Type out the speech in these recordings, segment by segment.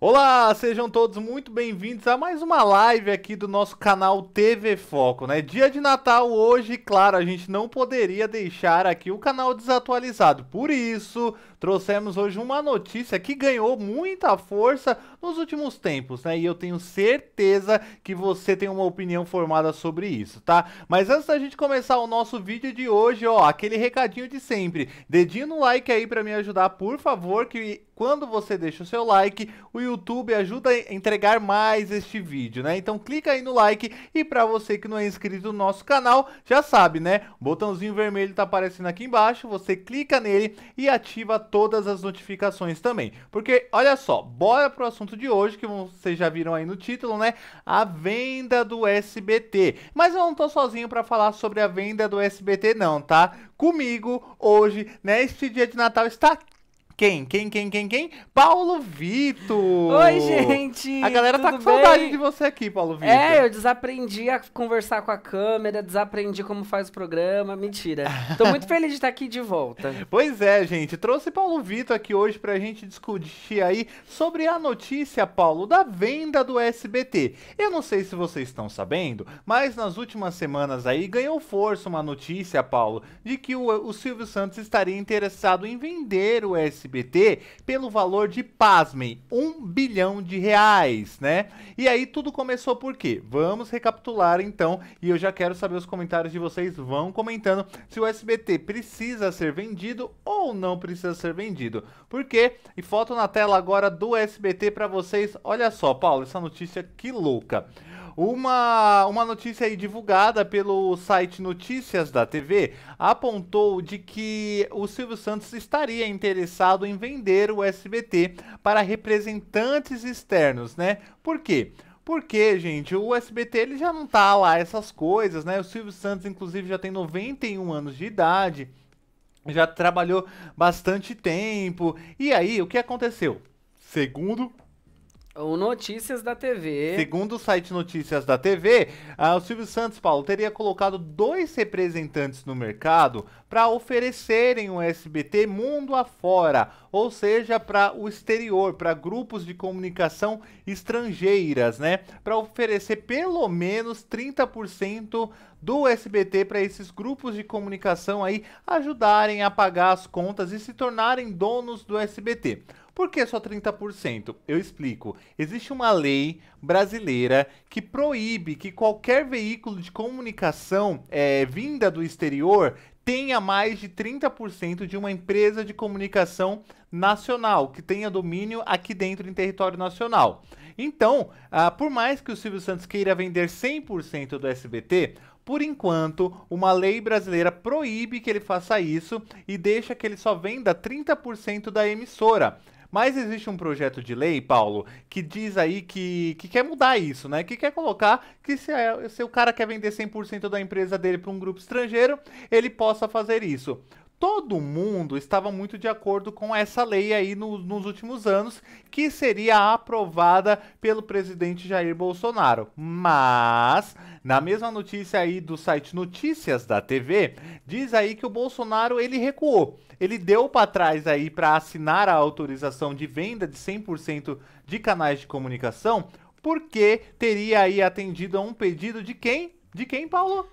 Olá, sejam todos muito bem-vindos a mais uma live aqui do nosso canal TV Foco, né? Dia de Natal hoje, claro, a gente não poderia deixar aqui o canal desatualizado. Por isso, trouxemos hoje uma notícia que ganhou muita força nos últimos tempos, né? E eu tenho certeza que você tem uma opinião formada sobre isso, tá? Mas antes da gente começar o nosso vídeo de hoje, ó, aquele recadinho de sempre. Dedinho no like aí para me ajudar, por favor, que quando você deixa o seu like, o YouTube ajuda a entregar mais este vídeo, né? Então clica aí no like e para você que não é inscrito no nosso canal, já sabe, né? O botãozinho vermelho tá aparecendo aqui embaixo, você clica nele e ativa todas as notificações também. Porque olha só, bora pro assunto de hoje que vocês já viram aí no título, né? A venda do SBT. Mas eu não tô sozinho para falar sobre a venda do SBT não, tá? Comigo hoje, neste dia de Natal está quem? Quem, quem, quem, quem? Paulo Vitor! Oi, gente! A galera tá com bem? saudade de você aqui, Paulo é, Vitor. É, eu desaprendi a conversar com a câmera, desaprendi como faz o programa. Mentira. Tô muito feliz de estar tá aqui de volta. Pois é, gente. Trouxe Paulo Vitor aqui hoje pra gente discutir aí sobre a notícia, Paulo, da venda do SBT. Eu não sei se vocês estão sabendo, mas nas últimas semanas aí ganhou força uma notícia, Paulo, de que o, o Silvio Santos estaria interessado em vender o SBT SBT pelo valor de, pasmem, um bilhão de reais, né? E aí tudo começou por quê? Vamos recapitular então, e eu já quero saber os comentários de vocês, vão comentando se o SBT precisa ser vendido ou não precisa ser vendido. Por quê? E foto na tela agora do SBT para vocês, olha só, Paulo, essa notícia que louca. Uma, uma notícia aí divulgada pelo site Notícias da TV apontou de que o Silvio Santos estaria interessado em vender o SBT para representantes externos, né? Por quê? Porque, gente, o SBT ele já não tá lá essas coisas, né? O Silvio Santos, inclusive, já tem 91 anos de idade, já trabalhou bastante tempo. E aí, o que aconteceu? Segundo o Notícias da TV. Segundo o site Notícias da TV, ah, o Silvio Santos, Paulo, teria colocado dois representantes no mercado para oferecerem o SBT mundo afora, ou seja, para o exterior, para grupos de comunicação estrangeiras, né? Para oferecer pelo menos 30% do SBT para esses grupos de comunicação aí ajudarem a pagar as contas e se tornarem donos do SBT. Por que só 30%? Eu explico. Existe uma lei brasileira que proíbe que qualquer veículo de comunicação é, vinda do exterior tenha mais de 30% de uma empresa de comunicação nacional, que tenha domínio aqui dentro em território nacional. Então, ah, por mais que o Silvio Santos queira vender 100% do SBT, por enquanto, uma lei brasileira proíbe que ele faça isso e deixa que ele só venda 30% da emissora. Mas existe um projeto de lei, Paulo, que diz aí que, que quer mudar isso, né? Que quer colocar que se, se o cara quer vender 100% da empresa dele para um grupo estrangeiro, ele possa fazer isso todo mundo estava muito de acordo com essa lei aí no, nos últimos anos, que seria aprovada pelo presidente Jair Bolsonaro. Mas, na mesma notícia aí do site Notícias da TV, diz aí que o Bolsonaro ele recuou. Ele deu para trás aí para assinar a autorização de venda de 100% de canais de comunicação, porque teria aí atendido a um pedido de quem? De quem, Paulo?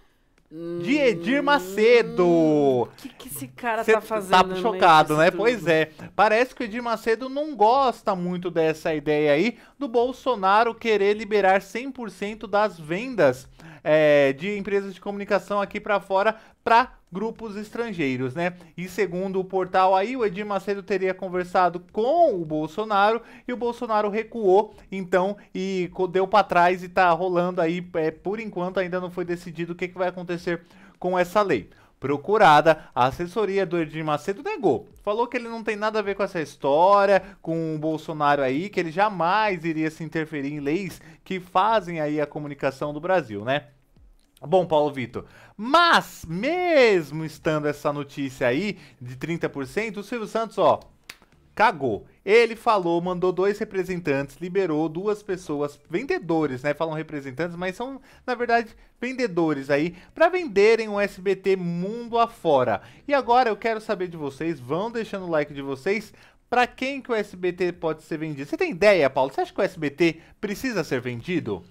de Edir Macedo. O hum, que, que esse cara tá Cê tá fazendo? Tá chocado, né? Tudo. Pois é. Parece que o Edir Macedo não gosta muito dessa ideia aí do Bolsonaro querer liberar 100% das vendas é, de empresas de comunicação aqui para fora para grupos estrangeiros, né? E segundo o portal aí, o Edir Macedo teria conversado com o Bolsonaro e o Bolsonaro recuou, então, e deu para trás e tá rolando aí, é, por enquanto ainda não foi decidido o que, que vai acontecer com essa lei procurada, a assessoria do Edir Macedo negou. Falou que ele não tem nada a ver com essa história, com o Bolsonaro aí, que ele jamais iria se interferir em leis que fazem aí a comunicação do Brasil, né? Bom, Paulo Vitor, mas mesmo estando essa notícia aí de 30%, o Silvio Santos, ó, cagou. Ele falou, mandou dois representantes, liberou duas pessoas, vendedores, né? Falam representantes, mas são, na verdade, vendedores aí, para venderem o SBT mundo afora. E agora eu quero saber de vocês, vão deixando o like de vocês, para quem que o SBT pode ser vendido? Você tem ideia, Paulo? Você acha que o SBT precisa ser vendido?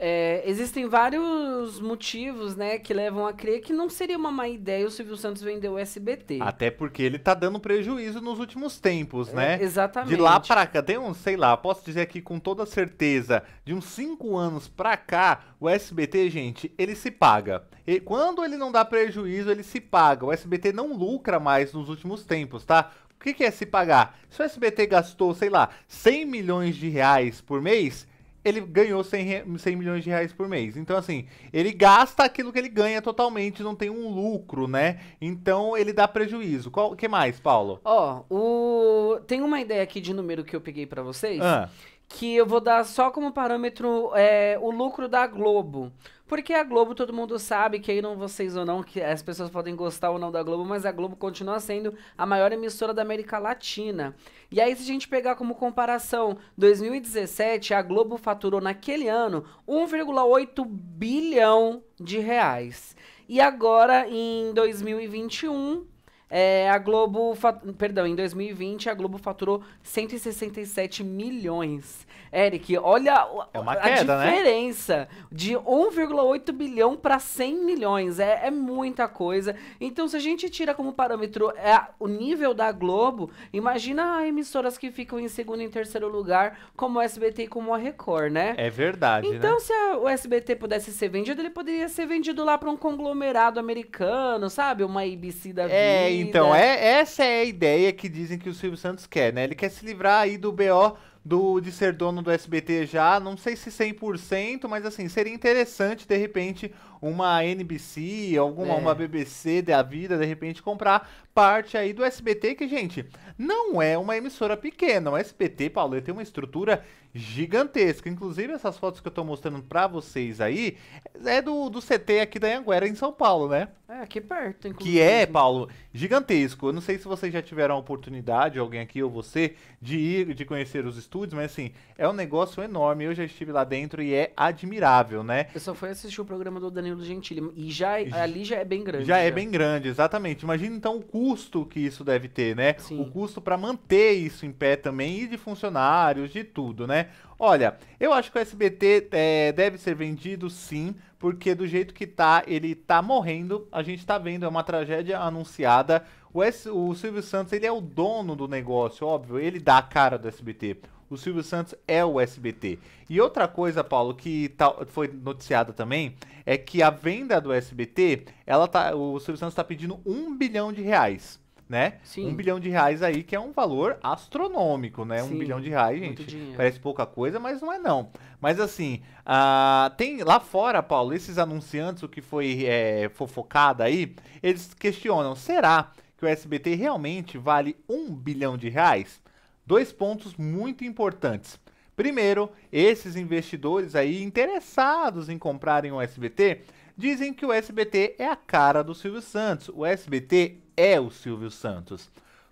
É, existem vários motivos, né, que levam a crer que não seria uma má ideia o Silvio Santos vender o SBT. Até porque ele tá dando prejuízo nos últimos tempos, é, né? É, exatamente. De lá para cá, tem um, sei lá, posso dizer aqui com toda certeza, de uns 5 anos para cá, o SBT, gente, ele se paga. E quando ele não dá prejuízo, ele se paga. O SBT não lucra mais nos últimos tempos, tá? O que, que é se pagar? Se o SBT gastou, sei lá, 100 milhões de reais por mês, ele ganhou 100, 100 milhões de reais por mês. Então, assim, ele gasta aquilo que ele ganha totalmente, não tem um lucro, né? Então, ele dá prejuízo. O que mais, Paulo? Ó, oh, o... tem uma ideia aqui de número que eu peguei para vocês. Ah que eu vou dar só como parâmetro é, o lucro da Globo. Porque a Globo, todo mundo sabe, que aí não vocês ou não, que as pessoas podem gostar ou não da Globo, mas a Globo continua sendo a maior emissora da América Latina. E aí, se a gente pegar como comparação, 2017, a Globo faturou naquele ano 1,8 bilhão de reais. E agora, em 2021, é, a Globo, perdão, em 2020 a Globo faturou 167 milhões. Eric, olha é a queda, né? diferença né? de 1,8 bilhão para 100 milhões. É, é, muita coisa. Então, se a gente tira como parâmetro é o nível da Globo, imagina emissoras que ficam em segundo e terceiro lugar, como o SBT e como a Record, né? É verdade. Então, né? se a, o SBT pudesse ser vendido, ele poderia ser vendido lá para um conglomerado americano, sabe? Uma ABC da vida. É, então, é, essa é a ideia que dizem que o Silvio Santos quer, né? Ele quer se livrar aí do BO do de ser dono do SBT já, não sei se 100%, mas assim, seria interessante de repente uma NBC, alguma é. uma BBC da vida, de repente comprar parte aí do SBT que, gente, não é uma emissora pequena. O SBT, Paulo, tem uma estrutura gigantesca. Inclusive essas fotos que eu tô mostrando para vocês aí é do, do CT aqui da Anguera em São Paulo, né? É, aqui perto, inclusive. Que é, Paulo, gigantesco. Eu não sei se vocês já tiveram a oportunidade, alguém aqui ou você, de ir, de conhecer os estúdios mas assim, é um negócio enorme. Eu já estive lá dentro e é admirável, né? Eu só fui assistir o programa do Danilo Gentili e já é, ali já é bem grande. Já, é já. é bem grande, exatamente. Imagina então o custo que isso deve ter, né? Sim. O custo para manter isso em pé também e de funcionários, de tudo, né? Olha, eu acho que o SBT é, deve ser vendido sim, porque do jeito que tá, ele tá morrendo. A gente tá vendo, é uma tragédia anunciada. O, S, o Silvio Santos, ele é o dono do negócio, óbvio, ele dá a cara do SBT o Silvio Santos é o SBT. E outra coisa, Paulo, que tá, foi noticiada também, é que a venda do SBT, ela tá, o Silvio Santos está pedindo um bilhão de reais. Né? Sim. Um bilhão de reais aí, que é um valor astronômico, né? Sim, um bilhão de reais, gente. Parece pouca coisa, mas não é não. Mas assim, uh, tem lá fora, Paulo, esses anunciantes, o que foi é, fofocado aí, eles questionam, será que o SBT realmente vale um bilhão de reais? dois pontos muito importantes. Primeiro, esses investidores aí interessados em comprarem o SBT dizem que o SBT é a cara do Silvio Santos. O SBT é o Silvio Santos.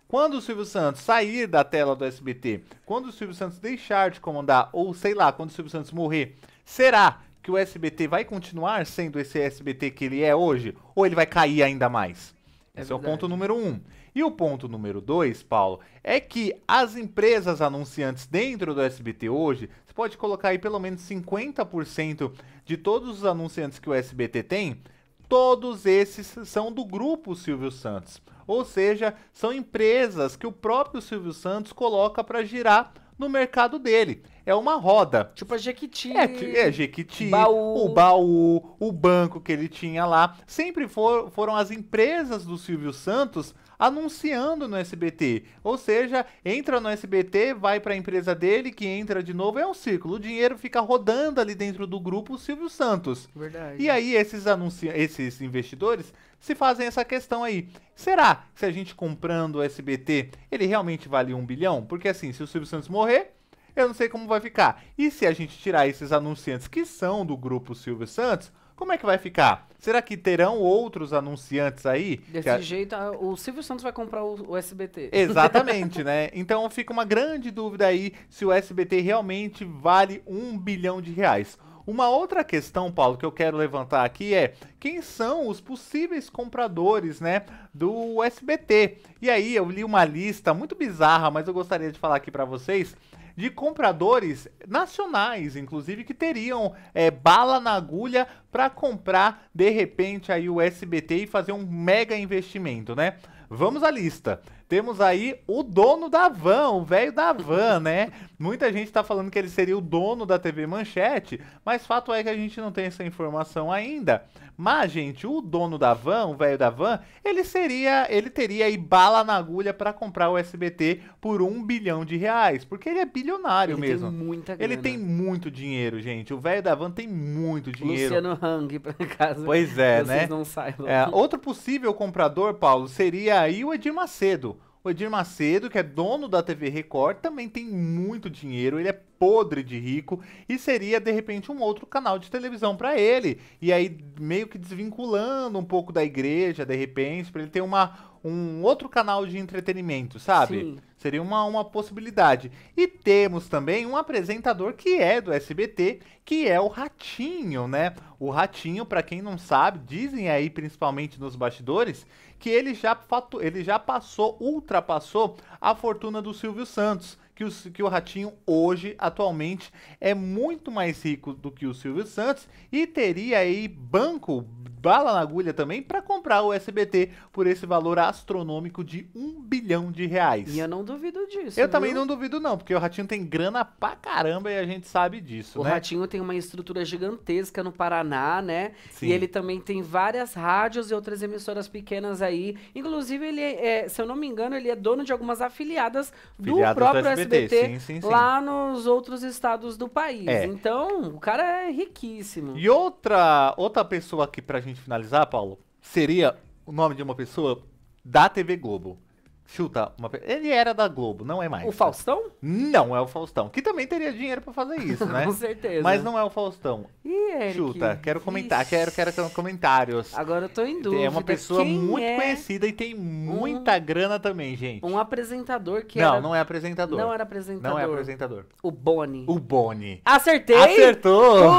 Quando o Silvio Santos sair da tela do SBT, quando o Silvio Santos deixar de comandar, ou sei lá, quando o Silvio Santos morrer, será que o SBT vai continuar sendo esse SBT que ele é hoje? Ou ele vai cair ainda mais? É Esse é o ponto número um. E o ponto número dois, Paulo, é que as empresas anunciantes dentro do SBT hoje, você pode colocar aí pelo menos 50% de todos os anunciantes que o SBT tem, todos esses são do grupo Silvio Santos. Ou seja, são empresas que o próprio Silvio Santos coloca para girar no mercado dele é uma roda. Tipo a Jequiti. É, é Jequiti, baú. o baú, o banco que ele tinha lá. Sempre for, foram as empresas do Silvio Santos anunciando no SBT. Ou seja, entra no SBT, vai para a empresa dele, que entra de novo, é um ciclo. O dinheiro fica rodando ali dentro do grupo Silvio Santos. Verdade. E aí esses anunci... esses investidores se fazem essa questão aí. Será que se a gente comprando o SBT, ele realmente vale um bilhão? Porque assim, se o Silvio Santos morrer, eu não sei como vai ficar. E se a gente tirar esses anunciantes que são do grupo Silvio Santos, como é que vai ficar? Será que terão outros anunciantes aí? Desse a... jeito, o Silvio Santos vai comprar o, o SBT. Exatamente, né? Então fica uma grande dúvida aí se o SBT realmente vale um bilhão de reais. Uma outra questão, Paulo, que eu quero levantar aqui é quem são os possíveis compradores, né, do SBT. E aí eu li uma lista muito bizarra, mas eu gostaria de falar aqui para vocês de compradores nacionais, inclusive, que teriam é, bala na agulha para comprar de repente aí o SBT e fazer um mega investimento, né? Vamos à lista. Temos aí o dono da van, o velho da van, né? Muita gente está falando que ele seria o dono da TV Manchete, mas fato é que a gente não tem essa informação ainda. Mas, gente, o dono da van, o velho da van, ele seria, ele teria aí bala na agulha para comprar o SBT por um bilhão de reais, porque ele é bilionário ele mesmo. Tem muita grana. Ele tem muito dinheiro, gente. O velho da van tem muito dinheiro. Luciano Hang, por acaso. Pois é, vocês né? Não saibam. É, outro possível comprador, Paulo, seria aí o Edir Macedo. O Edir Macedo, que é dono da TV Record, também tem muito dinheiro, ele é podre de rico e seria de repente um outro canal de televisão para ele. E aí meio que desvinculando um pouco da igreja, de repente, para ele ter uma um outro canal de entretenimento, sabe? Sim. Seria uma, uma possibilidade. E temos também um apresentador que é do SBT, que é o Ratinho, né? O Ratinho, para quem não sabe, dizem aí principalmente nos bastidores que ele já, fatu ele já passou, ultrapassou a fortuna do Silvio Santos que, que o Ratinho hoje, atualmente, é muito mais rico do que o Silvio Santos e teria aí banco, bala na agulha também, para comprar o SBT por esse valor astronômico de um bilhão de reais. E eu não duvido disso. Eu viu? também não duvido, não, porque o Ratinho tem grana pra caramba e a gente sabe disso. O né? Ratinho tem uma estrutura gigantesca no Paraná, né? Sim. E ele também tem várias rádios e outras emissoras pequenas aí. Inclusive, ele é, é se eu não me engano, ele é dono de algumas afiliadas, do próprio do SBT. SBT, sim, sim, sim. lá nos outros estados do país. É. Então, o cara é riquíssimo. E outra, outra pessoa aqui pra gente finalizar, Paulo, seria o nome de uma pessoa da TV Globo. Chuta, uma... ele era da Globo, não é mais. O Faustão? Não é o Faustão, que também teria dinheiro para fazer isso, né? Com certeza. Mas não é o Faustão. E Eric? Chuta, quero comentar, Ixi. quero quero comentários. Agora eu tô em dúvida. É uma pessoa Quem muito é conhecida e tem muita um... grana também, gente. Um apresentador que Não, era... não é apresentador. Não era apresentador. Não é apresentador. O Boni. O Boni. Acertei? Acertou.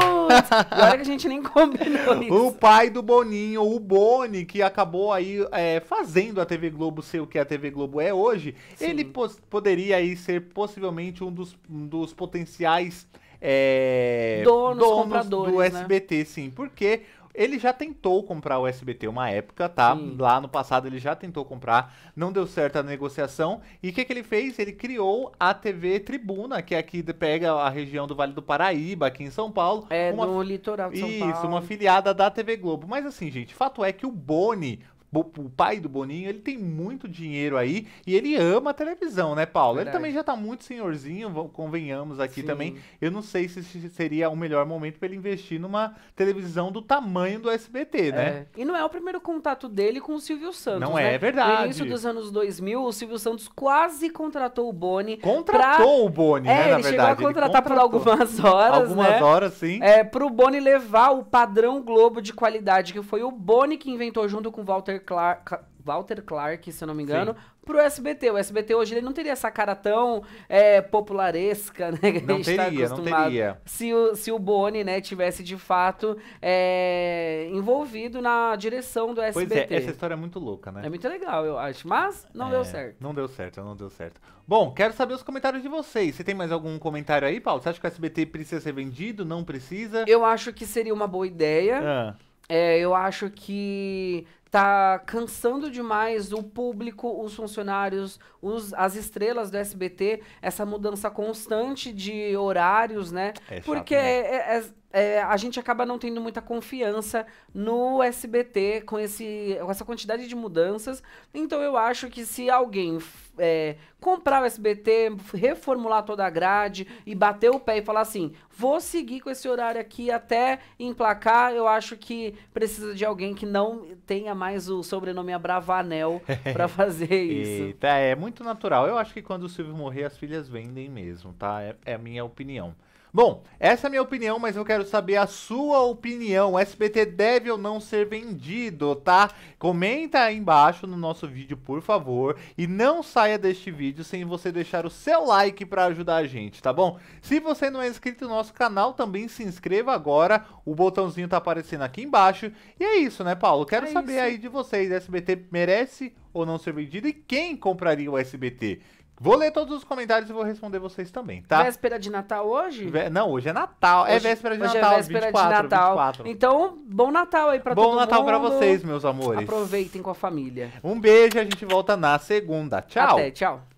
agora que a gente nem combinou isso. O pai do Boninho, o Boni, que acabou aí é, fazendo a TV Globo ser o que é a TV Globo Globo é hoje, Sim. ele poderia aí ser possivelmente um dos, um dos potenciais é, donos, donos do SBT, né? sim. Porque ele já tentou comprar o SBT uma época, tá? Sim. Lá no passado ele já tentou comprar, não deu certo a negociação. E o que, que ele fez? Ele criou a TV Tribuna, que é aqui pega a região do Vale do Paraíba, aqui em São Paulo. É, uma... no litoral de São Isso, Paulo. Isso, uma filiada da TV Globo. Mas assim, gente, fato é que o Boni o pai do Boninho, ele tem muito dinheiro aí e ele ama a televisão, né, Paulo? Verdade. Ele também já tá muito senhorzinho, convenhamos aqui Sim. também. Eu não sei se seria o melhor momento para ele investir numa televisão do tamanho do SBT, é. né? E não é o primeiro contato dele com o Silvio Santos. Não né? é verdade. No início dos anos 2000, o Silvio Santos quase contratou o Boni. Contratou pra... o Boni, né, é, né, na verdade. Ele chegou a contratar por algumas horas. Algumas né? horas, sim. É, pro Boni levar o padrão Globo de qualidade, que foi o Boni que inventou junto com o Walter Walter Clark, Walter Clark, se eu não me engano, Sim. pro SBT. O SBT hoje ele não teria essa cara tão é, popularesca, né? Que não tá teria, tá não teria. Se o, se o Boni, né, tivesse de fato é, envolvido na direção do SBT. Pois é, essa história é muito louca, né? É muito legal, eu acho. Mas não é, deu certo. Não deu certo, não deu certo. Bom, quero saber os comentários de vocês. Você tem mais algum comentário aí, Paulo? Você acha que o SBT precisa ser vendido? Não precisa? Eu acho que seria uma boa ideia. Ah é, eu acho que tá cansando demais o público, os funcionários, os, as estrelas do SBT, essa mudança constante de horários, né? É chato, Porque né? É, é, é é, a gente acaba não tendo muita confiança no SBT com, esse, com essa quantidade de mudanças. Então eu acho que se alguém é, comprar o SBT, reformular toda a grade e bater o pé e falar assim, vou seguir com esse horário aqui até emplacar, eu acho que precisa de alguém que não tenha mais o sobrenome Abravanel para fazer isso. Eita, é muito natural. Eu acho que quando o Silvio morrer, as filhas vendem mesmo, tá? É, é a minha opinião. Bom, essa é a minha opinião, mas eu quero saber a sua opinião. O SBT deve ou não ser vendido, tá? Comenta aí embaixo no nosso vídeo, por favor. E não saia deste vídeo sem você deixar o seu like para ajudar a gente, tá bom? Se você não é inscrito no nosso canal, também se inscreva agora. O botãozinho tá aparecendo aqui embaixo. E é isso, né, Paulo? Quero é saber isso. aí de vocês. SBT merece ou não ser vendido e quem compraria o SBT? Vou ler todos os comentários e vou responder vocês também, tá? Véspera de Natal hoje? Vé... Não, hoje é Natal. É hoje, é véspera de Natal, é véspera 24, de Natal. 24. Então, bom Natal aí pra bom todo Natal mundo. Bom Natal pra vocês, meus amores. Aproveitem com a família. Um beijo e a gente volta na segunda. Tchau. Até, tchau.